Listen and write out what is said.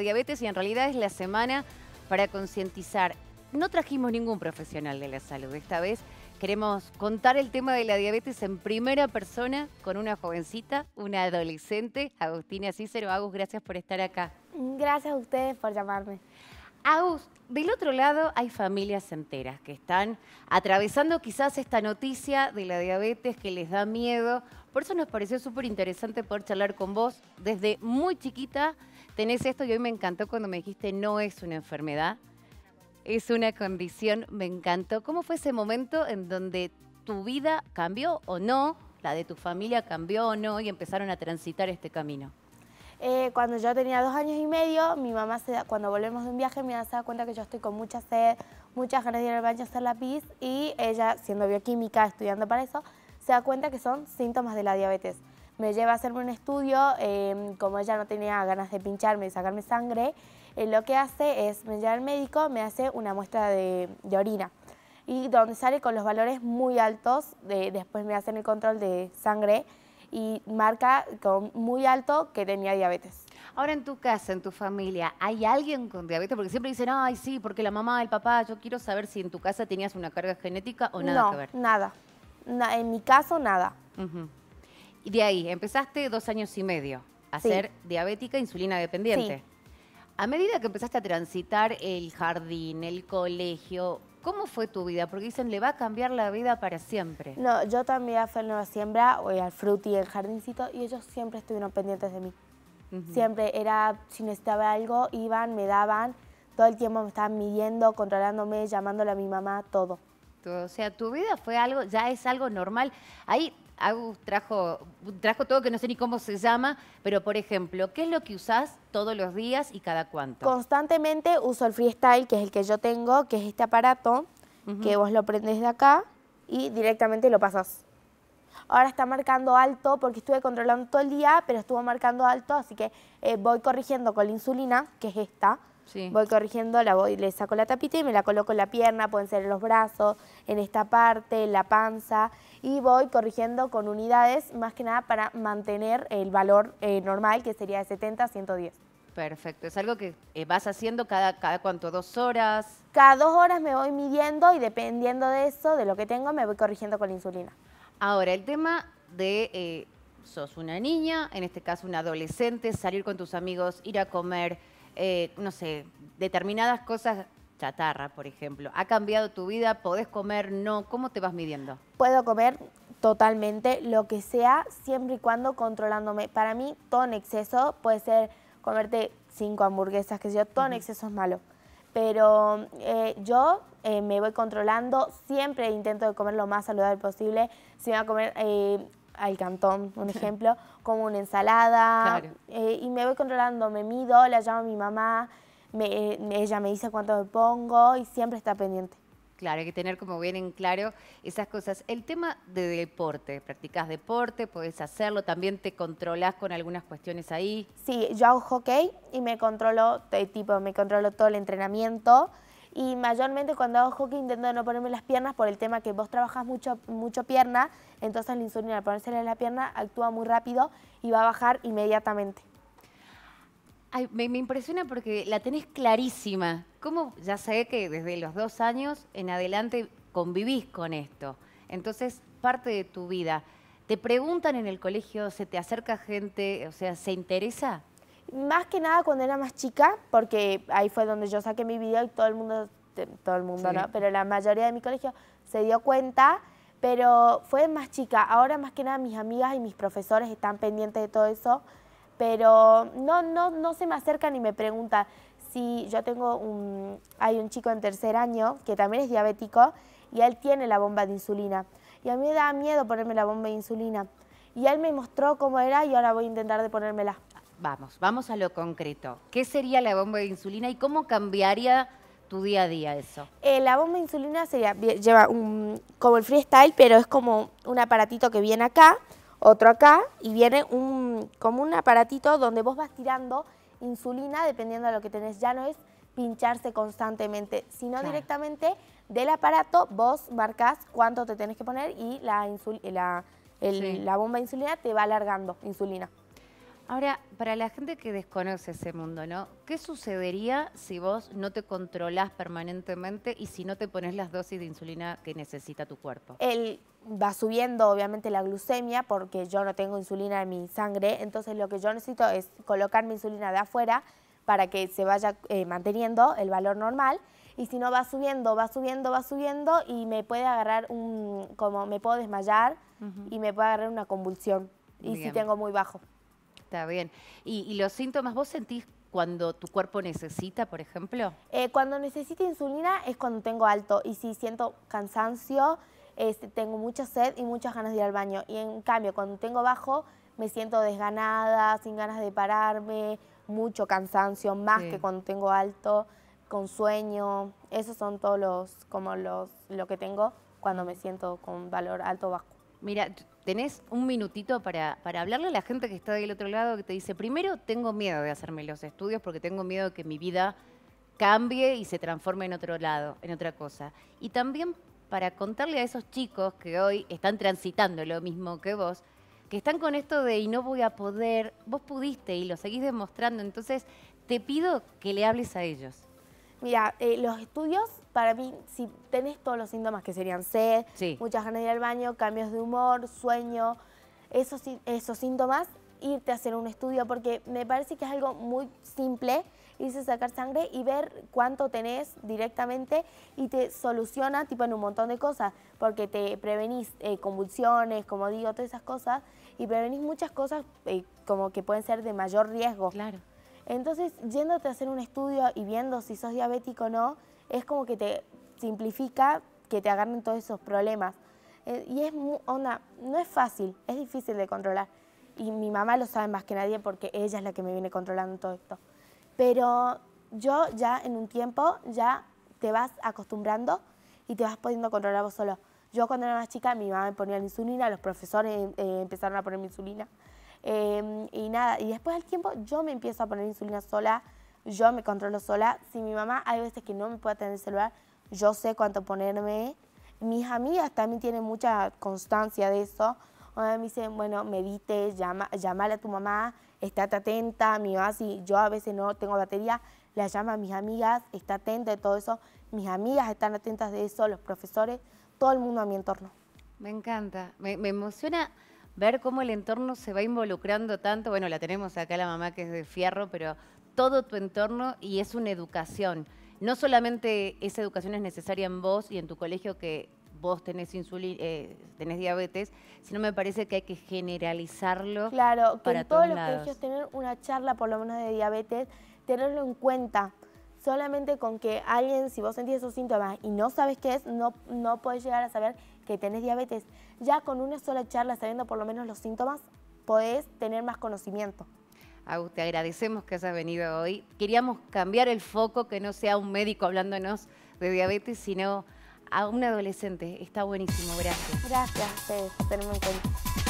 diabetes y en realidad es la semana para concientizar. No trajimos ningún profesional de la salud. Esta vez queremos contar el tema de la diabetes en primera persona con una jovencita, una adolescente, Agustina Cícero. Agus, gracias por estar acá. Gracias a ustedes por llamarme. Agus, del otro lado hay familias enteras que están atravesando quizás esta noticia de la diabetes que les da miedo. Por eso nos pareció súper interesante poder charlar con vos desde muy chiquita tenés esto y hoy me encantó cuando me dijiste no es una enfermedad, es una condición, me encantó. ¿Cómo fue ese momento en donde tu vida cambió o no? ¿La de tu familia cambió o no? Y empezaron a transitar este camino. Eh, cuando yo tenía dos años y medio, mi mamá, se cuando volvemos de un viaje, me da cuenta que yo estoy con mucha sed, muchas ganas de ir al baño a hacer la pis y ella, siendo bioquímica, estudiando para eso, se da cuenta que son síntomas de la diabetes me lleva a hacerme un estudio, em, como ella no tenía ganas de pincharme y sacarme sangre, eh, lo que hace es, me lleva al médico, me hace una muestra de, orina y donde sale con los valores muy altos, de, después me hacen el control de sangre y marca con muy alto que tenía diabetes. Ahora en tu casa, en tu familia, ¿hay alguien con diabetes? Porque siempre dicen, ay sí, porque la mamá, el papá, yo quiero saber si en tu casa tenías una carga genética o nada que ver. nada. en mi caso, nada. Uh y de ahí, empezaste dos años y medio a ser diabética e insulina dependiente. A medida que empezaste a transitar el jardín, el colegio, ¿cómo fue tu vida? Porque dicen, le va a cambiar la vida para siempre. No, yo también fui a Nueva Siembra, o al Fruti, el jardincito, y ellos siempre estuvieron pendientes de mí. Siempre era, si necesitaba algo, iban, me daban, todo el tiempo me estaban midiendo, controlándome, llamándole a mi mamá, todo. O sea, tu vida fue algo, ya es algo normal. Ahí trajo, trajo todo que no sé ni cómo se llama, pero por ejemplo, ¿qué es lo que usás todos los días y cada cuánto? Constantemente uso el freestyle, que es el que yo tengo, que es este aparato, que vos lo prendés de acá y directamente lo pasas. Ahora está marcando alto porque estuve controlando todo el día, pero estuvo marcando alto, así que eh, voy corrigiendo con la insulina, que es esta, Voy corrigiendo, la voy, le saco la tapita y me la coloco en la pierna, pueden ser en los brazos, en esta parte, en la panza. Y voy corrigiendo con unidades, más que nada para mantener el valor eh, normal, que sería de 70 a 110. Perfecto. ¿Es algo que eh, vas haciendo cada, cada cuánto? ¿Dos horas? Cada dos horas me voy midiendo y dependiendo de eso, de lo que tengo, me voy corrigiendo con la insulina. Ahora, el tema de... Eh, sos una niña, en este caso una adolescente, salir con tus amigos, ir a comer, eh, no sé, determinadas cosas chatarra, por ejemplo? ¿Ha cambiado tu vida? ¿Podés comer? ¿No? ¿Cómo te vas midiendo? Puedo comer totalmente lo que sea, siempre y cuando controlándome. Para mí, todo en exceso puede ser comerte cinco hamburguesas, que sé yo, todo en exceso es malo. Pero eh, yo eh, me voy controlando, siempre intento de comer lo más saludable posible. Si voy a comer al cantón, un ejemplo, como una ensalada eh, y me voy controlando, me mido, la llamo a mi mamá, eh, ella me dice cuánto me pongo y siempre está pendiente. Claro, hay que tener como bien en claro esas cosas. El tema de deporte, practicas deporte, podés hacerlo, también te controlás con algunas cuestiones ahí. Sí, yo hago hockey y me controlo, tipo, me controlo todo el entrenamiento, y mayormente cuando hago hockey intento no ponerme las piernas por el tema que vos trabajas mucho, mucho pierna, entonces la insulina al ponérsela en la pierna actúa muy rápido y va a bajar inmediatamente. me, impresiona porque la tenés clarísima. ¿Cómo? Ya sé que desde los dos años en adelante convivís con esto. Entonces, parte de tu vida. ¿Te preguntan en el colegio, se te acerca gente, o sea, se interesa? Más que nada cuando era más chica, porque ahí fue donde yo saqué mi video y todo el mundo, todo el mundo, ¿no? Pero la mayoría de mi colegio se dio cuenta, pero fue más chica. Ahora más que nada mis amigas y mis profesores están pendientes de todo eso, pero no, no, no se me acercan ni me preguntan si yo tengo un, hay un chico en tercer año que también es diabético y él tiene la bomba de insulina. Y a mí me da miedo ponerme la bomba de insulina. Y él me mostró cómo era y ahora voy a intentar de ponérmela vamos, vamos a lo concreto. ¿Qué sería la bomba de insulina y cómo cambiaría tu día a día eso? Eh, la bomba de insulina sería, lleva un, como el freestyle, pero es como un aparatito que viene acá, otro acá, y viene un, como un aparatito donde vos vas tirando insulina dependiendo de lo que tenés. Ya no es pincharse constantemente, sino directamente del aparato vos marcas cuánto te tenés que poner y la, la bomba de insulina te va alargando insulina. Ahora, para la gente que desconoce ese mundo, ¿no? ¿Qué sucedería si vos no te controlás permanentemente y si no te pones las dosis de insulina que necesita tu cuerpo? Él va subiendo obviamente la glucemia porque yo no tengo insulina en mi sangre, entonces lo que yo necesito es colocar mi insulina de afuera para que se vaya eh, manteniendo el valor normal y si no va subiendo, va subiendo, va subiendo y me puede agarrar un, como me puedo desmayar y me puede agarrar una convulsión y si tengo muy bajo. Está bien. ¿Y, los síntomas vos sentís cuando tu cuerpo necesita, por ejemplo? Eh, cuando necesito insulina es cuando tengo alto y si siento cansancio, este, tengo mucha sed y muchas ganas de ir al baño. Y en cambio, cuando tengo bajo, me siento desganada, sin ganas de pararme, mucho cansancio, más que cuando tengo alto, con sueño. Esos son todos los, como los, lo que tengo cuando me siento con valor alto vascular. bajo. Mira, tenés un minutito para, hablarle a la gente que está del otro lado, que te dice, primero tengo miedo de hacerme los estudios porque tengo miedo de que mi vida cambie y se transforme en otro lado, en otra cosa. Y también para contarle a esos chicos que hoy están transitando lo mismo que vos, que están con esto de y no voy a poder, vos pudiste y lo seguís demostrando, entonces te pido que le hables a ellos. Mira, eh, los estudios para mí, si tenés todos los síntomas que serían sed, muchas ganas de ir al baño, cambios de humor, sueño, esos, síntomas, irte a hacer un estudio porque me parece que es algo muy simple irse a sacar sangre y ver cuánto tenés directamente y te soluciona tipo en un montón de cosas, porque te prevenís eh, convulsiones, como digo, todas esas cosas, y prevenís muchas cosas eh, como que pueden ser de mayor riesgo. Claro. Entonces, yéndote a hacer un estudio y viendo si sos diabético o no, es como que te simplifica que te agarren todos esos problemas. Eh, y es, onda, no es fácil, es difícil de controlar. Y mi mamá lo sabe más que nadie porque ella es la que me viene controlando todo esto. Pero yo ya en un tiempo ya te vas acostumbrando y te vas pudiendo controlar vos solo. Yo cuando era más chica mi mamá me ponía la insulina, los profesores em, eh, empezaron a ponerme insulina. Em, y nada, y después al tiempo yo me empiezo a poner insulina sola, yo me controlo sola. Si mi mamá hay veces que no me puede tener celular, yo sé cuánto ponerme. Mis amigas también tienen mucha constancia de eso. Ah, me dicen, bueno, medite, llama, llamale a tu mamá, estate atenta. Mi mamá, si yo a veces no tengo batería, la llama a mis amigas, está atenta de todo eso. Mis amigas están atentas de eso, los profesores, todo el mundo a mi entorno. Me encanta, me, me emociona ver cómo el entorno se va involucrando tanto. Bueno, la tenemos acá la mamá que es de fierro, pero todo tu entorno y es una educación. No solamente esa educación es necesaria en vos y en tu colegio que vos tenés, eh, tenés diabetes, sino me parece que hay que generalizarlo. Claro, que para en todos, los colegios tener una charla por lo menos de diabetes, tenerlo en cuenta. Solamente con que alguien, si vos sentís esos síntomas y no sabes qué es, no, no podés llegar a saber que tenés diabetes. Ya con una sola charla, sabiendo por lo menos los síntomas, podés tener más conocimiento. Agus, te agradecemos que hayas venido hoy. Queríamos cambiar el foco, que no sea un médico hablándonos de diabetes, sino a un adolescente. Está buenísimo, gracias. Gracias a ustedes por en cuenta.